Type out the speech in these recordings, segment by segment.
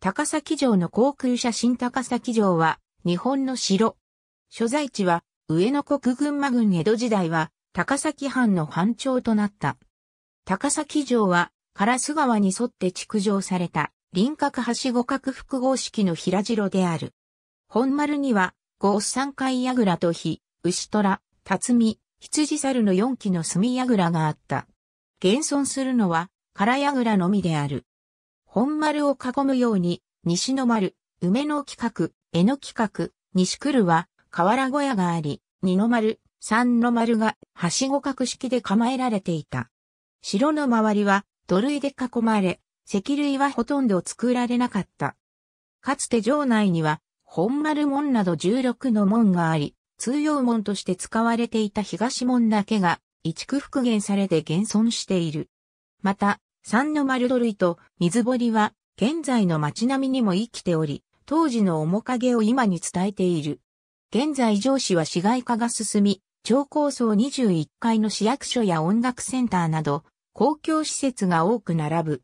高崎城の航空写真高崎城は、日本の城。所在地は、上野国群馬郡江戸時代は、高崎藩の藩長となった。高崎城は、烏川に沿って築城された、輪郭橋五角複合式の平城である。本丸には、五三階櫓と火、牛虎、辰巳、羊猿の四基の炭櫓があった。現存するのは、唐櫓のみである。本丸を囲むように、西の丸、梅の企画、江の企画、西来るは、河原小屋があり、二の丸、三の丸が、はしご格式で構えられていた。城の周りは、土塁で囲まれ、石類はほとんど作られなかった。かつて城内には、本丸門など16の門があり、通用門として使われていた東門だけが、一区復元されて現存している。また、三の丸土塁と水堀は現在の街並みにも生きており、当時の面影を今に伝えている。現在上市は市街化が進み、超高層21階の市役所や音楽センターなど、公共施設が多く並ぶ。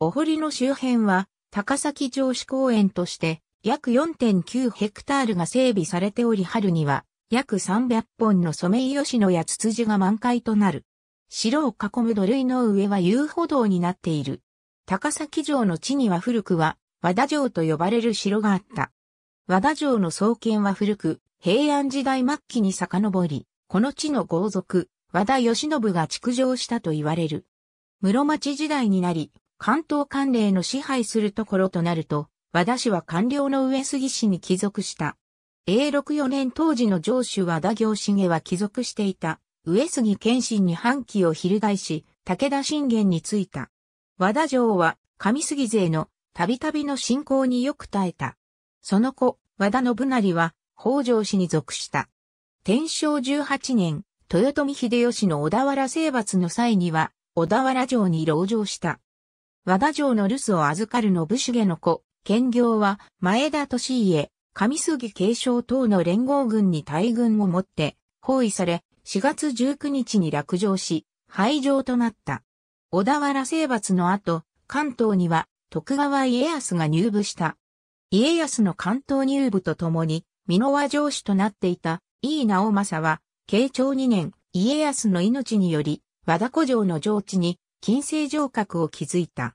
お堀の周辺は、高崎城市公園として、約4.9ヘクタールが整備されており春には、約300本のソメイヨシノやツツジが満開となる。城を囲む土塁の上は遊歩道になっている。高崎城の地には古くは和田城と呼ばれる城があった。和田城の創建は古く、平安時代末期に遡り、この地の豪族、和田義信が築城したと言われる。室町時代になり、関東関連の支配するところとなると、和田氏は官僚の上杉氏に帰属した。永禄4年当時の城主和田行重は帰属していた。上杉謙信に反旗を翻し、武田信玄に着いた。和田城は上杉勢のたびたびの侵攻によく耐えた。その子、和田信成は北条氏に属した。天正18年、豊臣秀吉の小田原征伐の際には、小田原城に籠城した。和田城の留守を預かる信繁の子、兼業は前田利家、上杉継承等の連合軍に大軍を持って包囲され、4月19日に落城し、廃城となった。小田原征伐の後、関東には徳川家康が入部した。家康の関東入部とともに、濃和城主となっていた井伊直政は、慶長2年、家康の命により、和田古城の城地に、金星城郭を築いた。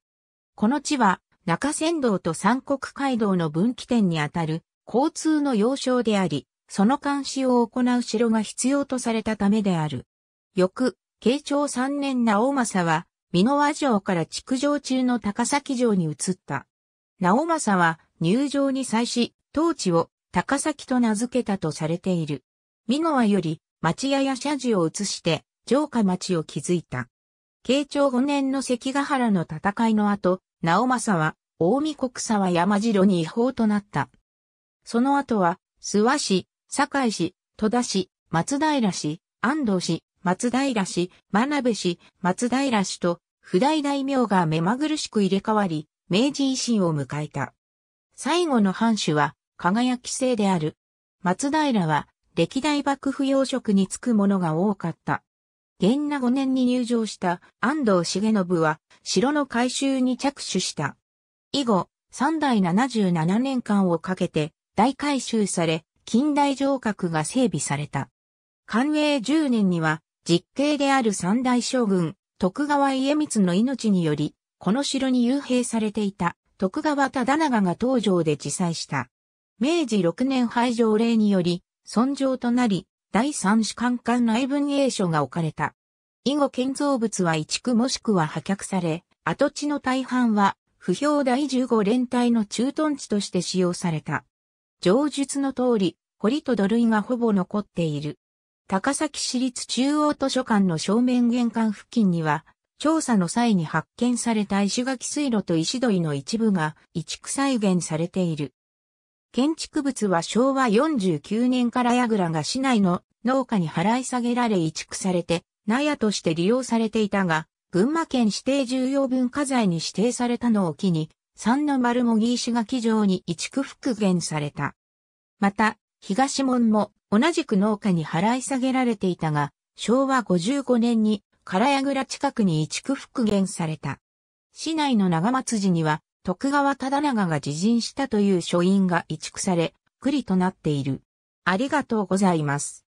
この地は、中山道と三国街道の分岐点にあたる、交通の要衝であり、その監視を行う城が必要とされたためである。翌、慶長3年直政は、美濃和城から築城中の高崎城に移った。直政は入城に際し、当地を高崎と名付けたとされている。美濃和より町屋や社寺を移して、城下町を築いた。慶長5年の関ヶ原の戦いの後、直政は、大見国沢山城に違法となった。その後は、諏訪市、堺市、戸田市、松平市、安藤市、松平市、真鍋市、松平市と、不代大名が目まぐるしく入れ替わり、明治維新を迎えた。最後の藩主は、輝き制である。松平は、歴代幕府要職に就く者が多かった。元那5年に入城した安藤重信は、城の改修に着手した。以後、三代十七年間をかけて、大改修され、近代城郭が整備された。寛永10年には、実刑である三大将軍、徳川家光の命により、この城に幽閉されていた徳川忠長が登場で自裁した。明治6年廃城令により、尊城となり、第三種官官内分栄所が置かれた。以後建造物は移築もしくは破却され、跡地の大半は、不評第15連隊の駐屯地として使用された。上述の通り、堀と土塁がほぼ残っている。高崎市立中央図書館の正面玄関付近には、調査の際に発見された石垣水路と石鳥の一部が移築再現されている。建築物は昭和49年から矢倉が市内の農家に払い下げられ移築されて、納屋として利用されていたが、群馬県指定重要文化財に指定されたのを機に、三の丸も義石垣城に移築復元された。また、東門も同じく農家に払い下げられていたが、昭和55年に唐屋倉近くに移築復元された。市内の長松寺には、徳川忠長が自陣したという書院が移築され、栗となっている。ありがとうございます。